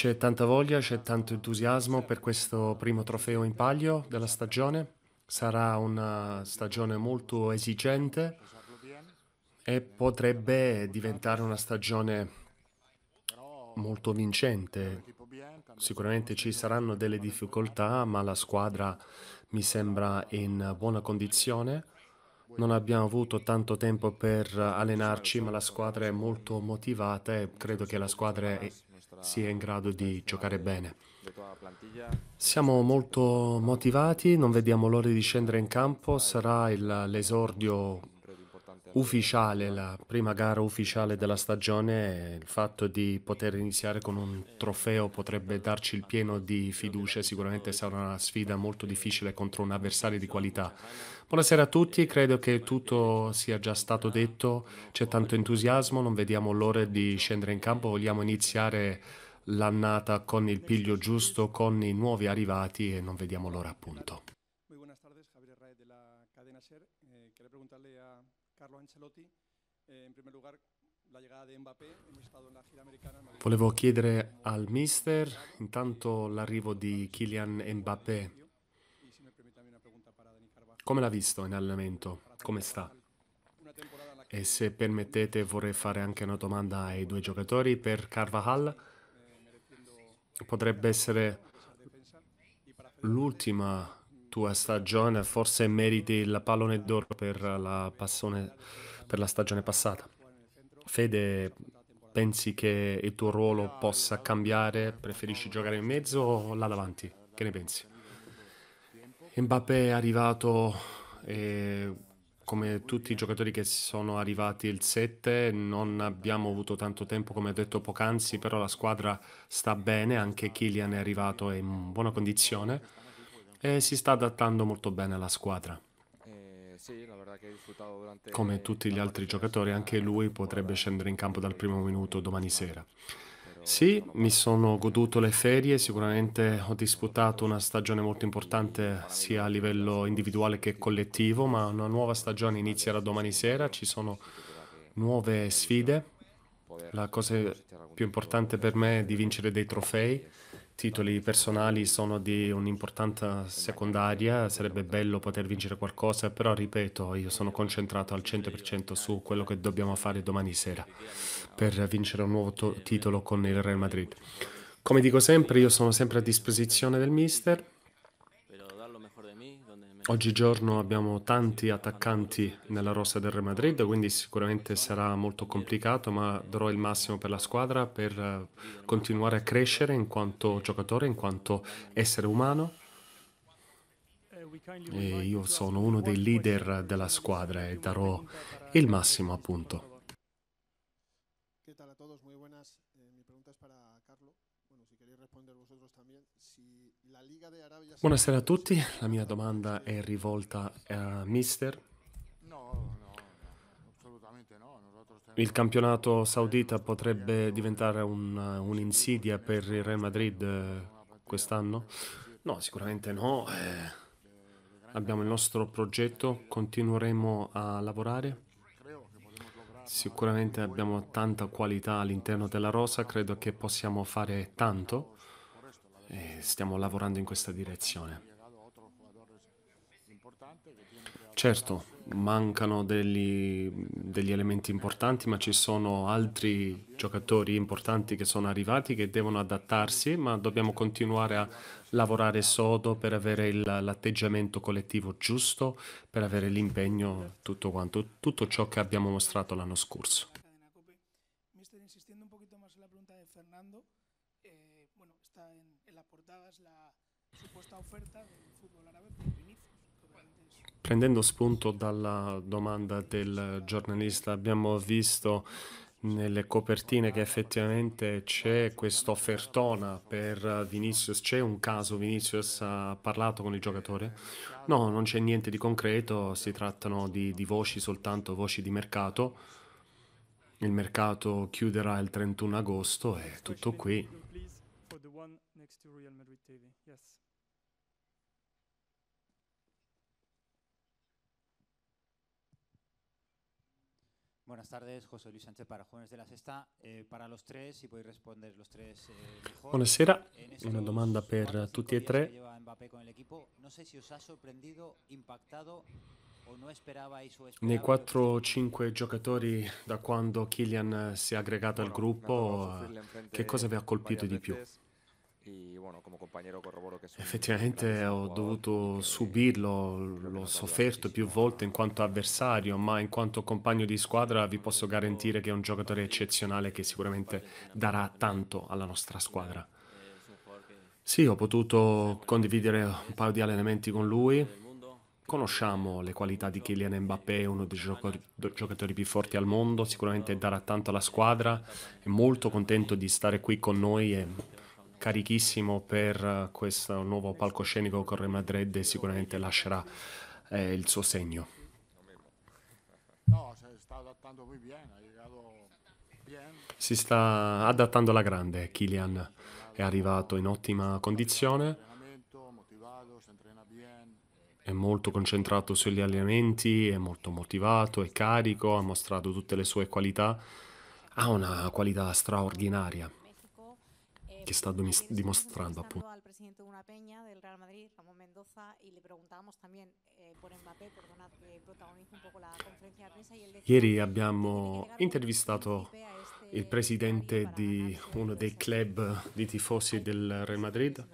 C'è tanta voglia, c'è tanto entusiasmo per questo primo trofeo in palio della stagione. Sarà una stagione molto esigente e potrebbe diventare una stagione molto vincente. Sicuramente ci saranno delle difficoltà, ma la squadra mi sembra in buona condizione. Non abbiamo avuto tanto tempo per allenarci, ma la squadra è molto motivata e credo che la squadra sia in grado di giocare bene. Siamo molto motivati, non vediamo l'ora di scendere in campo, sarà l'esordio ufficiale, la prima gara ufficiale della stagione, il fatto di poter iniziare con un trofeo potrebbe darci il pieno di fiducia, sicuramente sarà una sfida molto difficile contro un avversario di qualità. Buonasera a tutti, credo che tutto sia già stato detto, c'è tanto entusiasmo, non vediamo l'ora di scendere in campo, vogliamo iniziare l'annata con il piglio giusto, con i nuovi arrivati e non vediamo l'ora appunto. Volevo chiedere al mister intanto l'arrivo di Kylian Mbappé. Come l'ha visto in allenamento? Come sta? E se permettete vorrei fare anche una domanda ai due giocatori per Carvajal. Potrebbe essere l'ultima tua stagione, forse meriti il pallone d'oro per, per la stagione passata. Fede, pensi che il tuo ruolo possa cambiare? Preferisci giocare in mezzo o là davanti? Che ne pensi? Mbappé è arrivato e come tutti i giocatori che sono arrivati il 7 non abbiamo avuto tanto tempo come ho detto poc'anzi, però la squadra sta bene, anche Kylian è arrivato in buona condizione e si sta adattando molto bene alla squadra. Come tutti gli altri giocatori, anche lui potrebbe scendere in campo dal primo minuto domani sera. Sì, mi sono goduto le ferie, sicuramente ho disputato una stagione molto importante sia a livello individuale che collettivo, ma una nuova stagione inizierà domani sera, ci sono nuove sfide. La cosa più importante per me è di vincere dei trofei titoli personali sono di un'importanza secondaria, sarebbe bello poter vincere qualcosa, però ripeto, io sono concentrato al 100% su quello che dobbiamo fare domani sera per vincere un nuovo titolo con il Real Madrid. Come dico sempre, io sono sempre a disposizione del mister Oggigiorno abbiamo tanti attaccanti nella rossa del Real Madrid, quindi sicuramente sarà molto complicato, ma darò il massimo per la squadra per eh, continuare a crescere in quanto giocatore, in quanto essere umano. E io sono uno dei leader della squadra e darò il massimo appunto. Buonasera a tutti, la mia domanda è rivolta a Mister. Il campionato saudita potrebbe diventare un'insidia per il Real Madrid eh, quest'anno? No, sicuramente no. Eh, abbiamo il nostro progetto, continueremo a lavorare. Eh. Sicuramente abbiamo tanta qualità all'interno della rosa, credo che possiamo fare tanto e stiamo lavorando in questa direzione. Certo, mancano degli, degli, elementi importanti, ma ci sono altri giocatori importanti che sono arrivati che devono adattarsi, ma dobbiamo continuare a lavorare sodo per avere l'atteggiamento collettivo giusto, per avere l'impegno, tutto quanto, tutto ciò che abbiamo mostrato l'anno scorso. Prendendo spunto dalla domanda del giornalista, abbiamo visto nelle copertine che effettivamente c'è questa offertona per Vinicius. C'è un caso, Vinicius ha parlato con il giocatore? No, non c'è niente di concreto, si trattano di, di voci soltanto, voci di mercato. Il mercato chiuderà il 31 agosto e tutto qui. Buenas tardes, José Luis Sánchez para Jóvenes de la Sesta. Eh, para los tres, si podéis responder los tres. Eh, mejor. Buonasera, una domanda per tutti e tre. Nei 4-5 giocatori da quando Kylian si è aggregato al gruppo, che cosa vi ha colpito di più? Effettivamente ho dovuto subirlo, l'ho sofferto più volte in quanto avversario, ma in quanto compagno di squadra vi posso garantire che è un giocatore eccezionale che sicuramente darà tanto alla nostra squadra. Sì, ho potuto condividere un paio di allenamenti con lui. Conosciamo le qualità di Kylian Mbappé, uno dei giocatori più forti al mondo, sicuramente darà tanto alla squadra. È molto contento di stare qui con noi e carichissimo per eh, questo nuovo palcoscenico che Real Madrid e sicuramente lascerà eh, il suo segno. Si sta adattando alla grande, Kylian è arrivato in ottima condizione, è molto concentrato sugli allenamenti, è molto motivato, è carico, ha mostrato tutte le sue qualità, ha una qualità straordinaria. Eh, che sta dimostrando appunto. Eh, Ieri abbiamo intervistato il presidente di uno dei club di tifosi del Real Madrid.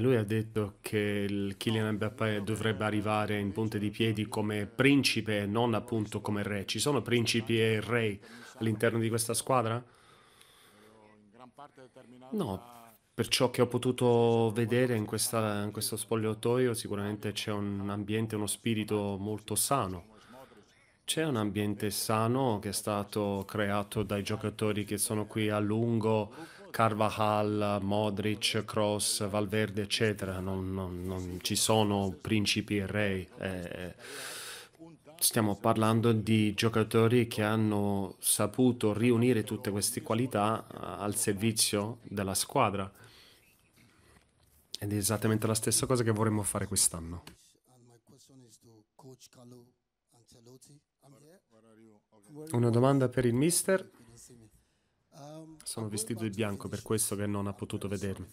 Lui ha detto che il Kylian Mbappé dovrebbe arrivare in punta di piedi come principe e non appunto come re. Ci sono principi e re all'interno di questa squadra? No, per ciò che ho potuto vedere in, questa, in questo spogliatoio sicuramente c'è un ambiente, uno spirito molto sano. C'è un ambiente sano che è stato creato dai giocatori che sono qui a lungo Carvajal, Modric, Cross, Valverde, eccetera. Non, non, non ci sono principi e re. Eh, eh, stiamo parlando di giocatori che hanno saputo riunire tutte queste qualità eh, al servizio della squadra. Ed è esattamente la stessa cosa che vorremmo fare quest'anno. Una domanda per il mister. Sono vestito di bianco, per questo che non ha potuto vedermi.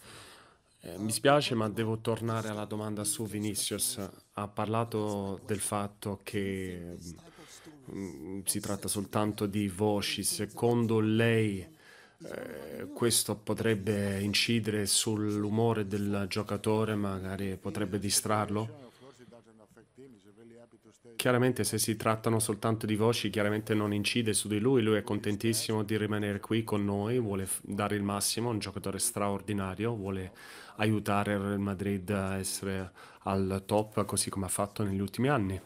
Eh, mi spiace, ma devo tornare alla domanda su Vinicius. Ha parlato del fatto che mm, si tratta soltanto di voci. Secondo lei eh, questo potrebbe incidere sull'umore del giocatore, magari potrebbe distrarlo? chiaramente se si trattano soltanto di voci, chiaramente non incide su di lui, lui è contentissimo di rimanere qui con noi, vuole dare il massimo, è un giocatore straordinario, vuole aiutare il Real Madrid a essere al top così come ha fatto negli ultimi anni.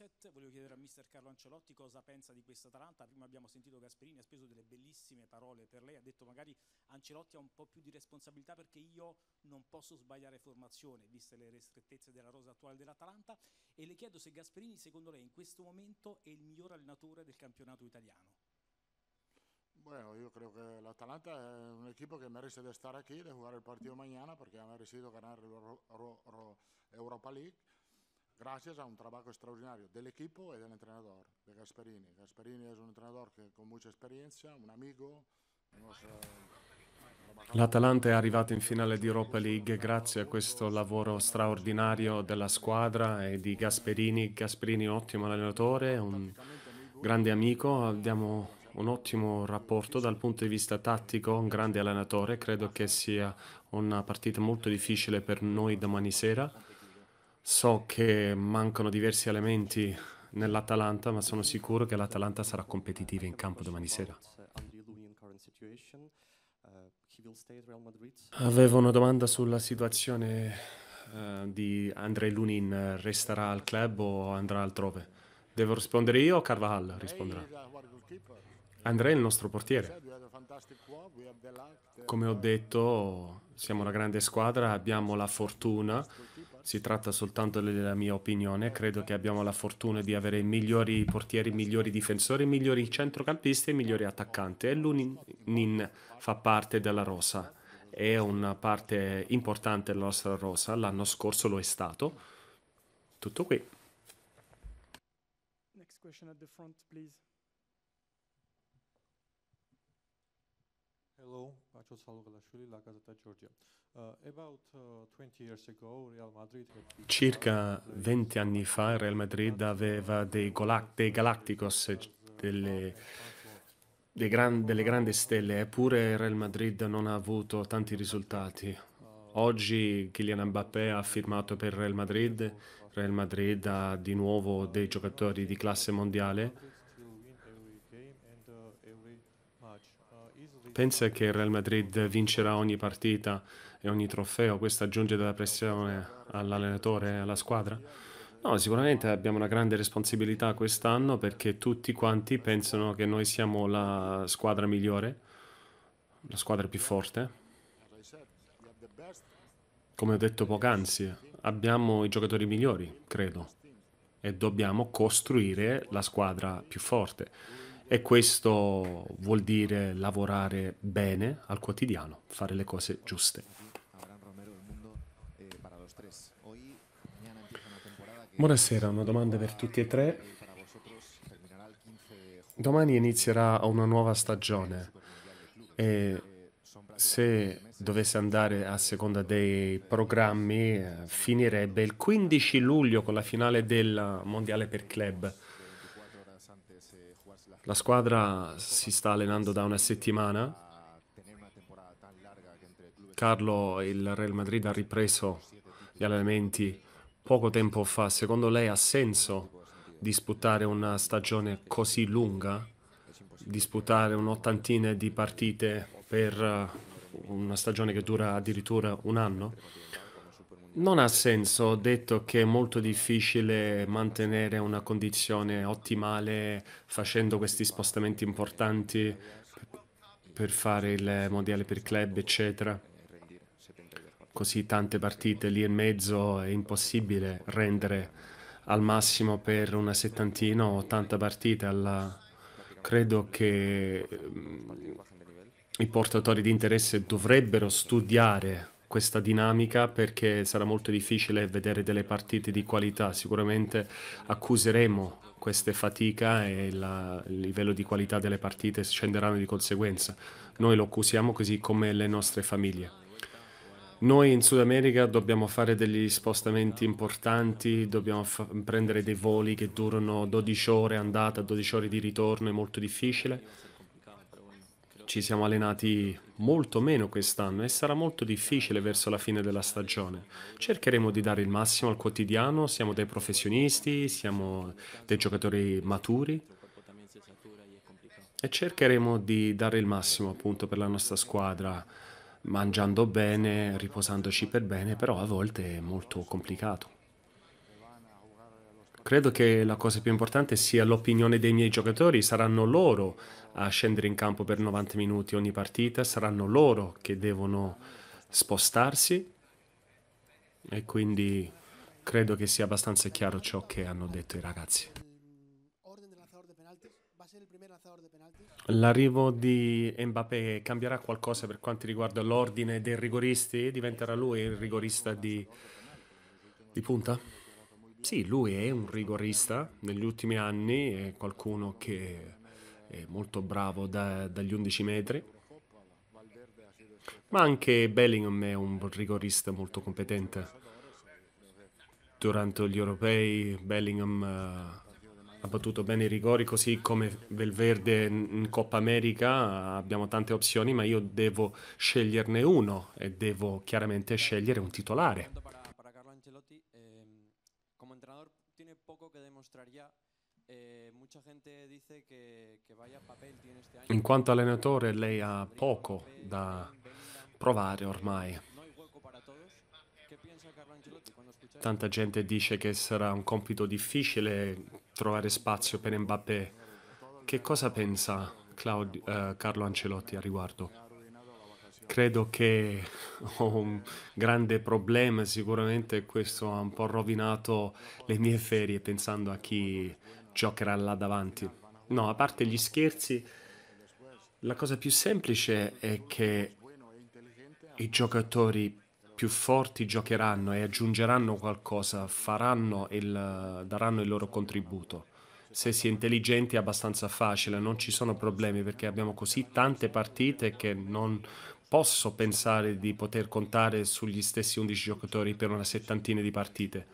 Mediaset. Volevo chiedere a mister Carlo Ancelotti cosa pensa di questa Atalanta. Prima abbiamo sentito Gasperini, ha speso delle bellissime parole per lei. Ha detto magari Ancelotti ha un po' più di responsabilità perché io non posso sbagliare formazione, viste le ristrettezze della rosa attuale dell'Atalanta. E le chiedo se Gasperini, secondo lei, in questo momento è il miglior allenatore del campionato italiano. Bueno, io credo che l'Atalanta è es che merita di stare qui, estar aquí, de jugar el partido mañana, porque ha merecido ganar el Europa League grazie a un lavoro straordinario dell'equipo e dell'entrenatore, del de Gasperini. Gasperini è un entrenador que, con molta esperienza, un amico. Eh, L'Atalanta è arrivata in finale di Europa League grazie a questo lavoro straordinario della squadra e di Gasperini. Gasperini è un ottimo allenatore, un grande amico, abbiamo un ottimo rapporto dal punto di vista tattico, un grande allenatore, credo che sia una partita molto difficile per noi domani sera. So che mancano diversi elementi nell'Atalanta, ma sono sicuro che l'Atalanta sarà competitiva in campo domani sera. Avevo una domanda sulla situazione uh, di Andrei Lunin. Eh, resterà al club o andrà altrove? Devo rispondere io o Carvajal risponderà? André è il nostro portiere. Come ho detto, siamo una grande squadra, abbiamo la fortuna, si tratta soltanto della mia opinione, credo che abbiamo la fortuna di avere i migliori portieri, i migliori difensori, i migliori centrocampisti e i migliori attaccanti. E l'Unin fa parte della rosa, è una parte importante della nostra rosa, l'anno scorso lo è stato. Tutto qui. Next question at the front, please. Hello, Pacho Salugashvili, La Gazzetta Georgia. Eh, eh, Circa 20 anni fa Real Madrid aveva dei, Golac- dei Galacticos, eh, delle, dei gran- delle grandi stelle, eppure Real Madrid non ha avuto tanti risultati. Oggi Kylian Mbappé ha firmato per Real Madrid, Real Madrid ha di nuovo dei giocatori di classe mondiale, pensa che il Real Madrid vincerà ogni partita e ogni trofeo, questo aggiunge della pressione all'allenatore e alla squadra? No, sicuramente abbiamo una grande responsabilità quest'anno perché tutti quanti pensano che noi siamo la squadra migliore, la squadra più forte. Come ho detto poc'anzi, abbiamo i giocatori migliori, credo, e dobbiamo costruire la squadra più forte e questo vuol dire lavorare bene al quotidiano, fare le cose giuste. Buonasera, una domanda per tutti e tre. Domani inizierà una nuova stagione e se dovesse andare a seconda dei programmi eh, finirebbe il 15 luglio con la finale del Mondiale per Club. La squadra si sta allenando da una settimana. Carlo, il Real Madrid ha ripreso gli allenamenti poco tempo fa. Secondo lei ha senso disputare una stagione così lunga? Disputare un'ottantina di partite per eh, una stagione che dura addirittura un anno? Non ha senso, ho detto che è molto difficile mantenere una condizione ottimale facendo questi spostamenti importanti per fare il mondiale per club, eccetera. Così tante partite lì in mezzo è impossibile rendere al massimo per una settantina o 80 partite. Alla... Credo che mm, i portatori di interesse dovrebbero studiare questa dinamica perché sarà molto difficile vedere delle partite di qualità. Sicuramente accuseremo queste fatica e la, il livello di qualità delle partite scenderanno di conseguenza. Noi lo accusiamo così come le nostre famiglie. Noi in Sud America dobbiamo fare degli spostamenti importanti, dobbiamo prendere dei voli che durano 12 ore andata, 12 ore di ritorno, è molto difficile ci siamo allenati molto meno quest'anno e sarà molto difficile verso la fine della stagione. Cercheremo di dare il massimo al quotidiano, siamo dei professionisti, siamo dei giocatori maturi e cercheremo di dare il massimo appunto per la nostra squadra, mangiando bene, riposandoci per bene, però a volte è molto complicato. Credo che la cosa più importante sia l'opinione dei miei giocatori, saranno loro a scendere in campo per 90 minuti ogni partita, saranno loro che devono spostarsi e quindi credo che sia abbastanza chiaro ciò che hanno detto i ragazzi. L'arrivo di Mbappé cambierà qualcosa per quanto riguarda l'ordine dei rigoristi? Diventerà lui il rigorista di, di punta? Sì, lui è un rigorista, negli ultimi anni è qualcuno che è molto bravo da, dagli 11 metri, ma anche Bellingham è un rigorista molto competente. Durante gli europei Bellingham eh, ha battuto bene i rigori, così come Belverde in Coppa America abbiamo tante opzioni, ma io devo sceglierne uno e devo chiaramente scegliere un titolare. Eh, ya. In quanto allenatore lei ha poco da provare ormai. Tanta gente dice che sarà un compito difficile trovare spazio per Mbappé. Che cosa pensa Claudio, eh, Carlo Ancelotti a riguardo? credo che ho un grande problema, sicuramente questo ha un po' rovinato le mie ferie pensando a chi giocherà là davanti. No, a parte gli scherzi, la cosa più semplice è che i giocatori più forti giocheranno e aggiungeranno qualcosa, faranno il, daranno il loro contributo. Se si è intelligenti è abbastanza facile, non ci sono problemi perché abbiamo così tante partite che non posso pensare di poter contare sugli stessi 11 giocatori per una settantina di partite.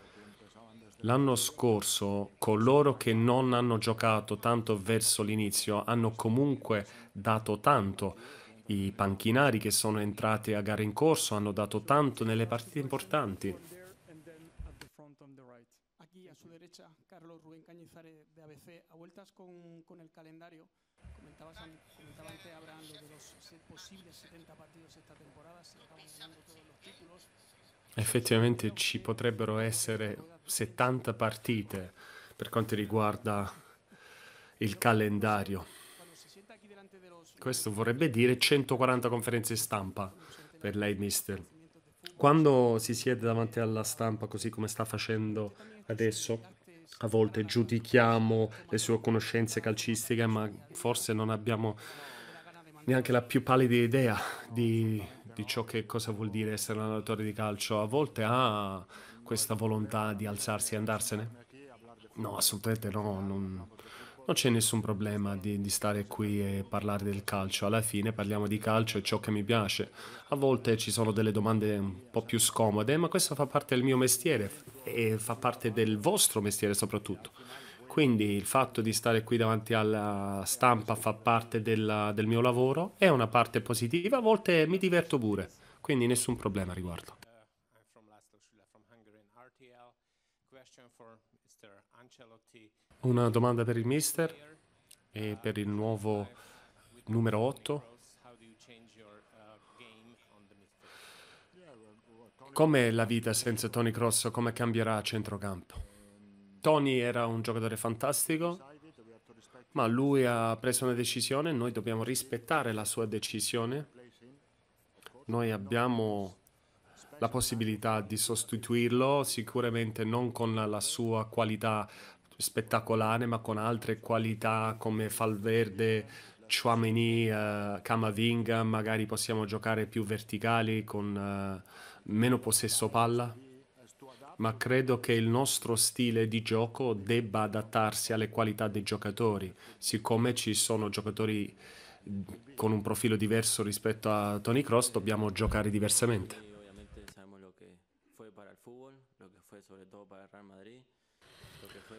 L'anno scorso coloro che non hanno giocato tanto verso l'inizio hanno comunque dato tanto. I panchinari che sono entrati a gare in corso hanno dato tanto nelle partite importanti. Carlos Rubén Cañizares de ABC, a vueltas con, con el calendario. Comentabas, comentaba antes hablando de los posibles 70 partidos esta temporada, si acabamos ganando todos los títulos. Effettivamente ci potrebbero essere 70 partite per quanto riguarda il calendario. Questo vorrebbe dire 140 conferenze stampa per lei, mister. Quando si siede davanti alla stampa, così come sta facendo adesso, a volte giudichiamo le sue conoscenze calcistiche, ma forse non abbiamo neanche la più pallida idea di, di ciò che cosa vuol dire essere un allenatore di calcio. A volte ha questa volontà di alzarsi e andarsene? No, assolutamente no, non, non c'è nessun problema di, di, stare qui e parlare del calcio, alla fine parliamo di calcio e ciò che mi piace. A volte ci sono delle domande un po' più scomode, ma questo fa parte del mio mestiere e fa parte del vostro mestiere soprattutto. Quindi il fatto di stare qui davanti alla stampa fa parte della, del mio lavoro, è una parte positiva, a volte mi diverto pure, quindi nessun problema a riguardo. Una domanda per il mister e per il nuovo numero 8. Com'è la vita senza Tony Cross? Come cambierà a centrocampo? Tony era un giocatore fantastico, ma lui ha preso una decisione, noi dobbiamo rispettare la sua decisione. Noi abbiamo la possibilità di sostituirlo, sicuramente non con la sua qualità spettacolare ma con altre qualità come Falverde, Chouameni, uh, Camavinga, magari possiamo giocare più verticali con uh, meno possesso palla, ma credo che il nostro stile di gioco debba adattarsi alle qualità dei giocatori, siccome ci sono giocatori con un profilo diverso rispetto a Tony Cross dobbiamo giocare diversamente. Ovviamente sappiamo quello che per per il il football, soprattutto Real Madrid.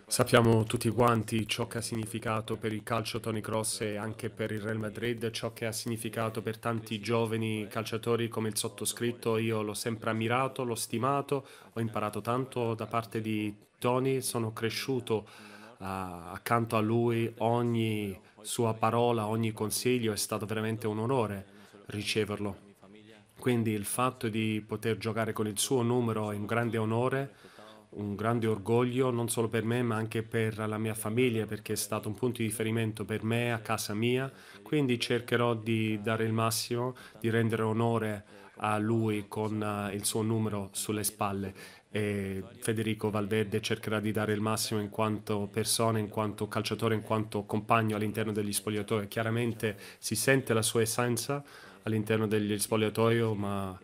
Sappiamo tutti quanti ciò che ha significato per il calcio Tony Cross e anche per il Real Madrid, ciò che ha significato per tanti giovani calciatori come il sottoscritto. Io l'ho sempre ammirato, l'ho stimato, ho imparato tanto da parte di Tony, sono cresciuto uh, accanto a lui, ogni sua parola, ogni consiglio è stato veramente un onore riceverlo. Quindi il fatto di poter giocare con il suo numero è un grande onore un grande orgoglio non solo per me ma anche per la mia famiglia perché è stato un punto di riferimento per me a casa mia, quindi cercherò di dare il massimo, di rendere onore a lui con eh, il suo numero sulle spalle e Federico Valverde cercherà di dare il massimo in quanto persona, in quanto calciatore, in quanto compagno all'interno degli spogliatoi. Chiaramente si sente la sua essenza all'interno degli spogliatoi, ma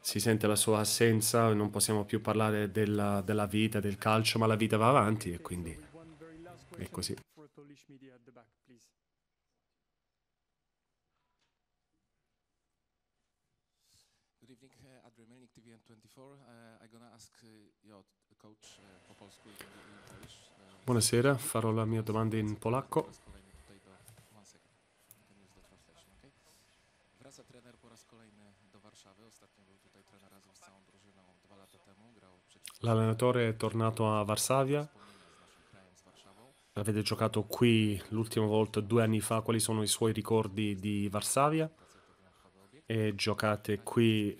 si sente la sua assenza, non possiamo più parlare della, della vita, del calcio, ma la vita va avanti e quindi è così. Uh, uh, uh, Buonasera, farò la mia domanda in polacco. L'allenatore è tornato a Varsavia. Avete giocato qui l'ultima volta due anni fa. Quali sono i suoi ricordi di Varsavia? E giocate qui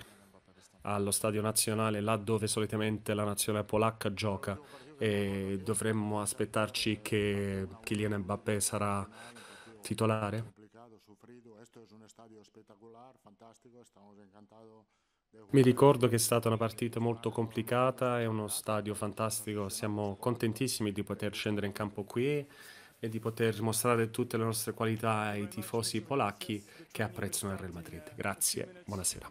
allo stadio nazionale, là dove solitamente la nazionale polacca gioca. E dovremmo aspettarci che Kylian Mbappé sarà titolare? questo è un stadio spettacolare, fantastico, siamo incantati. Mi ricordo che è stata una partita molto complicata, è uno stadio fantastico, siamo contentissimi di poter scendere in campo qui e di poter mostrare tutte le nostre qualità ai tifosi polacchi che apprezzano il Real Madrid. Grazie, buonasera.